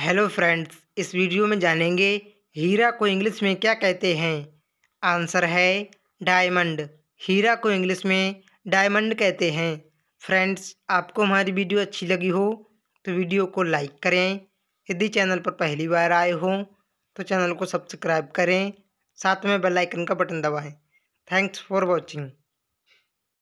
hello friends इस video में जानेंगे हीरा को इंग्लिश में क्या कहते हैं आंसर है डायमंड हीरा को इंग्लिश में डायमंड कहते हैं फ्रेंड्स आपको हमारी वीडियो अच्छी लगी हो तो वीडियो को लाइक करें यदि चैनल पर पहली बार आए हो तो चैनल को सब्सक्राइब करें साथ में बेल आइकन का बटन दबाएं थैंक्स फॉर वॉचिंग